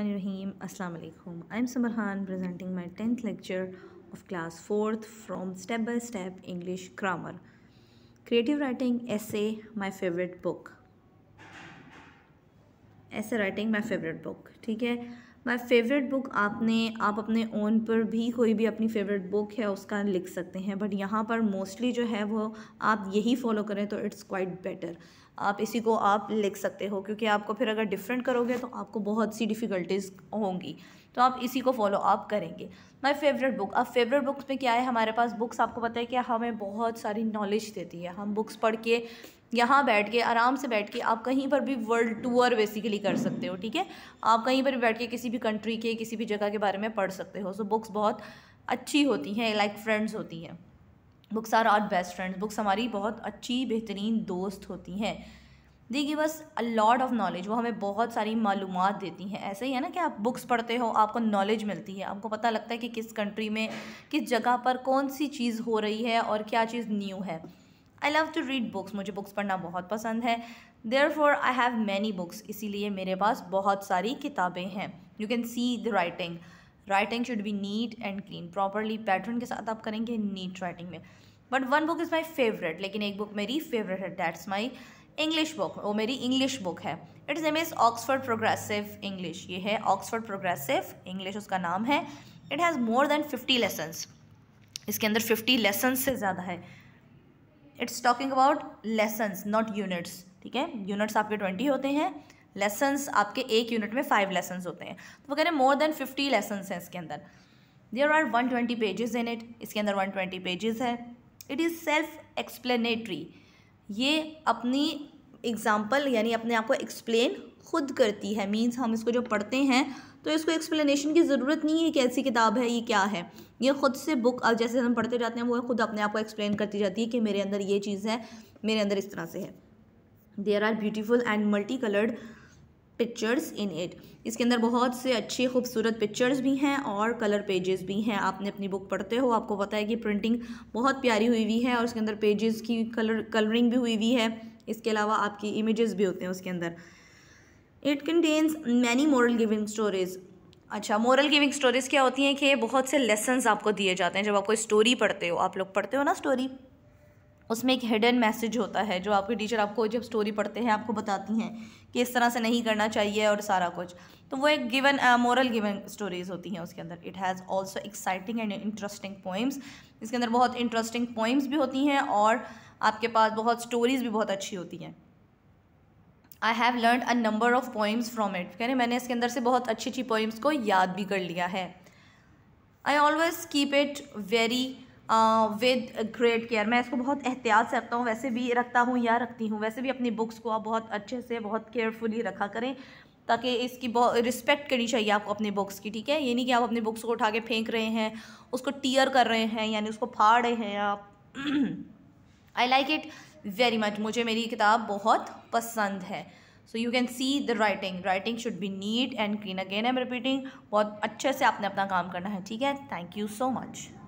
रहीम अस्सलाम वालेकुम I am Samar Khan presenting my tenth lecture of class fourth from step by step English grammar creative writing essay my favourite book essay writing my favourite book ठीक है my favourite book आपने आप अपने own पर भी कोई भी अपनी फेवरेट बुक है उसका लिख सकते हैं बट यहाँ पर मोस्टली जो है वो आप यही फॉलो करें तो इट्स क्वाइट बेटर आप इसी को आप लिख सकते हो क्योंकि आपको फिर अगर डिफरेंट करोगे तो आपको बहुत सी डिफ़िकल्टीज़ होंगी तो आप इसी को फॉलो आप करेंगे माय फेवरेट बुक अब फेवरेट बुक्स में क्या है हमारे पास बुक्स आपको पता है कि हमें बहुत सारी नॉलेज देती है हम बुक्स पढ़ के यहाँ बैठ के आराम से बैठ के आप कहीं पर भी वर्ल्ड टूर बेसिकली कर सकते हो ठीक है आप कहीं पर भी बैठ के किसी भी कंट्री के किसी भी जगह के बारे में पढ़ सकते हो सो बुक्स बहुत अच्छी होती हैं लाइक फ्रेंड्स होती हैं books are are best friends books हमारी बहुत अच्छी बेहतरीन दोस्त होती हैं देखिए बस अ लॉट ऑफ नॉलेज वो हमें बहुत सारी मालूम देती हैं ऐसे ही है ना कि आप बुक्स पढ़ते हो आपको नॉलेज मिलती है आपको पता लगता है कि किस कंट्री में किस जगह पर कौन सी चीज़ हो रही है और क्या चीज़ न्यू है I love to read books मुझे बुक्स पढ़ना बहुत पसंद है therefore I have many books इसीलिए मेरे पास बहुत सारी किताबें हैं you can see the writing writing should be neat and clean properly pattern के साथ आप करेंगे नीट राइटिंग में but one book is my favourite लेकिन एक बुक मेरी फेवरेट है दैट्स माई इंग्लिश बुक वो मेरी इंग्लिश बुक है it is um is Oxford progressive English ये है ऑक्सफर्ड प्रोग्रेसिव इंग्लिश उसका नाम है it has more than fifty lessons इसके अंदर फिफ्टी लेसन्स से ज़्यादा है it's talking about lessons not units ठीक है यूनिट्स आपके ट्वेंटी होते हैं लेसन्स आपके एक यूनिट में फाइव लेसन्स होते हैं तो वो कह रहे हैं मोर देन फिफ्टी लेसन्स हैं इसके अंदर there are one twenty pages in it इसके अंदर वन ट्वेंटी पेजेस है इट इज़ सेल्फ एक्सप्लेनेटरी ये अपनी एग्ज़ाम्पल यानी अपने आप को एक्सप्लेन खुद करती है मीन्स हम इसको जो पढ़ते हैं तो इसको एक्सप्लेनेशन की ज़रूरत नहीं है कैसी किताब है ये क्या है ये खुद से बुक अब जैसे हम पढ़ते जाते हैं वो खुद अपने आप को एक्सप्लेन करती जाती है कि मेरे अंदर ये चीज़ है मेरे अंदर इस तरह से है there are beautiful and multi coloured pictures in it इसके अंदर बहुत से अच्छे खूबसूरत पिक्चर्स भी हैं और कलर पेजेस भी हैं आपने अपनी बुक पढ़ते हो आपको पता है कि प्रिंटिंग बहुत प्यारी हुई हुई है और उसके अंदर पेजेस की कलर कलरिंग भी हुई हुई है इसके अलावा आपकी इमेजेस भी होते हैं उसके अंदर it contains many moral giving stories अच्छा मॉरल गिविंग स्टोरीज क्या होती हैं कि बहुत से लेसन आपको दिए जाते हैं जब आप कोई स्टोरी पढ़ते हो आप लोग पढ़ते हो ना स्टोरी उसमें एक हिडन मैसेज होता है जो आपके टीचर आपको जब स्टोरी पढ़ते हैं आपको बताती हैं कि इस तरह से नहीं करना चाहिए और सारा कुछ तो वो एक गिवन मोरल गिवन स्टोरीज़ होती हैं उसके अंदर it has also exciting and interesting poems इसके अंदर बहुत इंटरेस्टिंग पोइम्स भी होती हैं और आपके पास बहुत स्टोरीज़ भी बहुत अच्छी होती हैं I have learn a number of poems from it यानी मैंने इसके अंदर से बहुत अच्छी अच्छी पोइम्स को याद भी कर लिया है I always keep it very with great care मैं इसको बहुत एहतियात से रखता हूँ वैसे भी रखता हूँ या रखती हूँ वैसे भी अपनी बुक्स को आप बहुत अच्छे से बहुत केयरफुली रखा करें ताकि इसकी बहुत रिस्पेक्ट करनी चाहिए आपको अपनी बुक्स की ठीक है ये नहीं कि आप अपनी बुक्स को उठा के फेंक रहे हैं उसको टीयर कर रहे हैं यानी उसको फाड़ रहे हैं आप I like it very much मुझे मेरी किताब बहुत पसंद है so you can see the writing writing should be neat and clean again am repeating बहुत अच्छे से आपने अपना काम करना है ठीक है थैंक यू सो मच